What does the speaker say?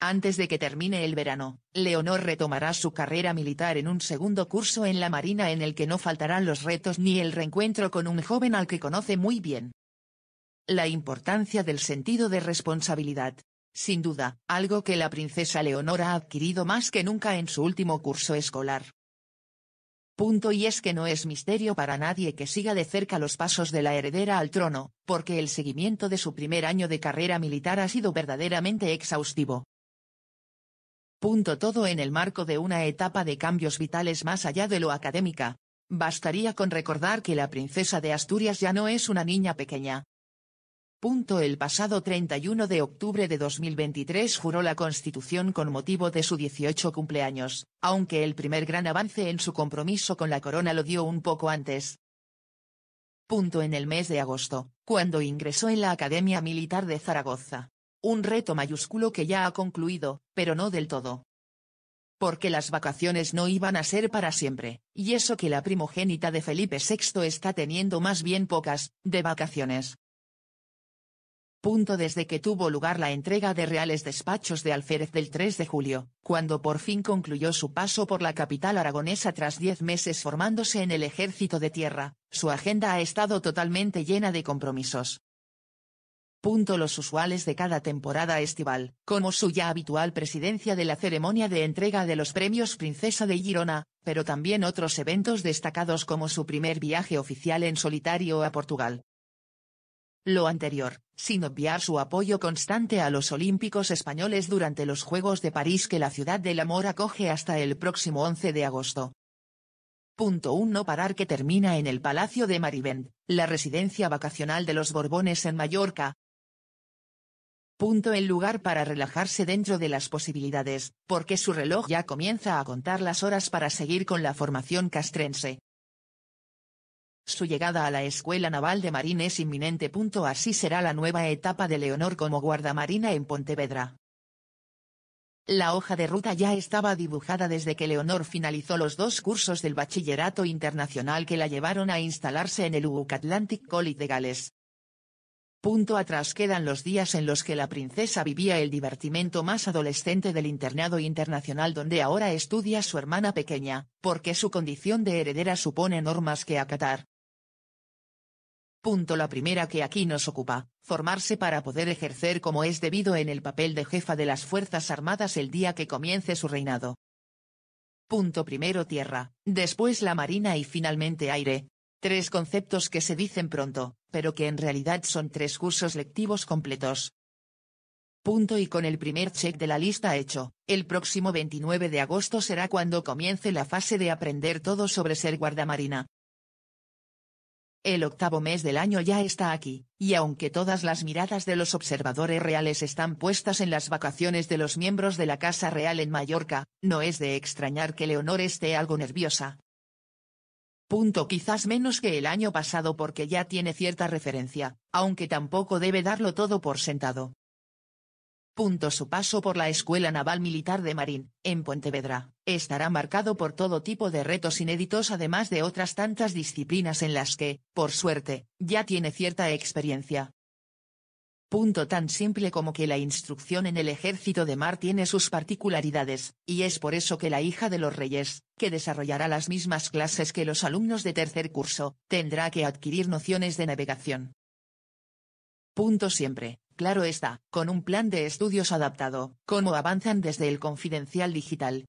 Antes de que termine el verano, Leonor retomará su carrera militar en un segundo curso en la Marina en el que no faltarán los retos ni el reencuentro con un joven al que conoce muy bien. La importancia del sentido de responsabilidad. Sin duda, algo que la princesa Leonor ha adquirido más que nunca en su último curso escolar. Punto y es que no es misterio para nadie que siga de cerca los pasos de la heredera al trono, porque el seguimiento de su primer año de carrera militar ha sido verdaderamente exhaustivo. Punto todo en el marco de una etapa de cambios vitales más allá de lo académica. Bastaría con recordar que la princesa de Asturias ya no es una niña pequeña. Punto el pasado 31 de octubre de 2023 juró la Constitución con motivo de su 18 cumpleaños, aunque el primer gran avance en su compromiso con la corona lo dio un poco antes. Punto en el mes de agosto, cuando ingresó en la Academia Militar de Zaragoza, un reto mayúsculo que ya ha concluido, pero no del todo. Porque las vacaciones no iban a ser para siempre, y eso que la primogénita de Felipe VI está teniendo más bien pocas, de vacaciones. Punto desde que tuvo lugar la entrega de reales despachos de alférez del 3 de julio, cuando por fin concluyó su paso por la capital aragonesa tras diez meses formándose en el ejército de tierra, su agenda ha estado totalmente llena de compromisos. Los usuales de cada temporada estival, como su ya habitual presidencia de la ceremonia de entrega de los premios Princesa de Girona, pero también otros eventos destacados como su primer viaje oficial en solitario a Portugal. Lo anterior, sin obviar su apoyo constante a los Olímpicos españoles durante los Juegos de París que la ciudad del amor acoge hasta el próximo 11 de agosto. Punto 1 no parar que termina en el Palacio de Marivent, la residencia vacacional de los Borbones en Mallorca, Punto el lugar para relajarse dentro de las posibilidades, porque su reloj ya comienza a contar las horas para seguir con la formación castrense. Su llegada a la Escuela Naval de Marín es inminente. Así será la nueva etapa de Leonor como guardamarina en Pontevedra. La hoja de ruta ya estaba dibujada desde que Leonor finalizó los dos cursos del bachillerato internacional que la llevaron a instalarse en el UUC Atlantic College de Gales. Punto atrás quedan los días en los que la princesa vivía el divertimento más adolescente del internado internacional donde ahora estudia su hermana pequeña, porque su condición de heredera supone normas que acatar. Punto la primera que aquí nos ocupa, formarse para poder ejercer como es debido en el papel de jefa de las Fuerzas Armadas el día que comience su reinado. Punto primero tierra, después la marina y finalmente aire. Tres conceptos que se dicen pronto, pero que en realidad son tres cursos lectivos completos. Punto y con el primer check de la lista hecho, el próximo 29 de agosto será cuando comience la fase de aprender todo sobre ser guardamarina. El octavo mes del año ya está aquí, y aunque todas las miradas de los observadores reales están puestas en las vacaciones de los miembros de la Casa Real en Mallorca, no es de extrañar que Leonor esté algo nerviosa, Punto quizás menos que el año pasado porque ya tiene cierta referencia, aunque tampoco debe darlo todo por sentado. Punto su paso por la Escuela Naval Militar de Marín, en Pontevedra, estará marcado por todo tipo de retos inéditos además de otras tantas disciplinas en las que, por suerte, ya tiene cierta experiencia. Punto tan simple como que la instrucción en el ejército de mar tiene sus particularidades, y es por eso que la hija de los reyes, que desarrollará las mismas clases que los alumnos de tercer curso, tendrá que adquirir nociones de navegación. Punto siempre, claro está, con un plan de estudios adaptado, como avanzan desde el confidencial digital,